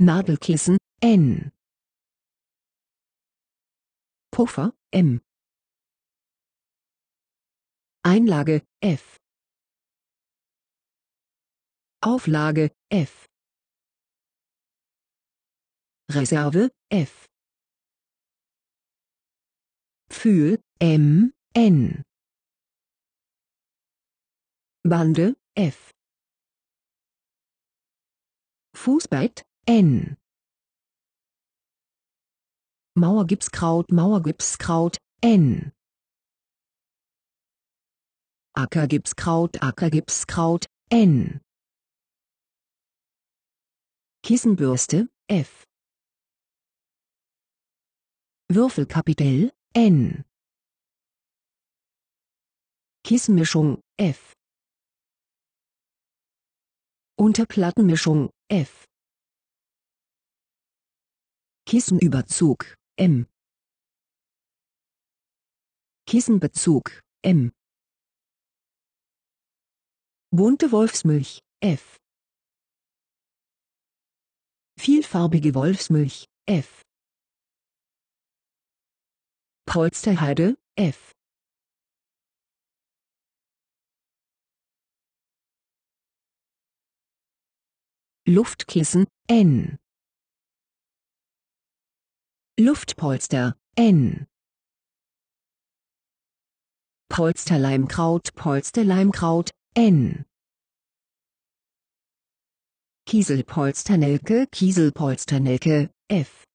Nadelkissen, N. Puffer, M. Einlage, F. Auflage, F. Reserve, F. Pfühl, M, N. Bande, F. Fußbett, N. Mauergipskraut, Mauergipskraut, N. Ackergipskraut, Ackergipskraut, N. Kissenbürste, F. Würfelkapitel, N. Kissenmischung, F. Unterplattenmischung, F. Kissenüberzug M Kissenbezug M Bunte Wolfsmilch F Vielfarbige Wolfsmilch F Polsterheide F Luftkissen N Luftpolster, N. Polsterleimkraut, Polsterleimkraut, N. Kieselpolsternelke, Kieselpolsternelke, F.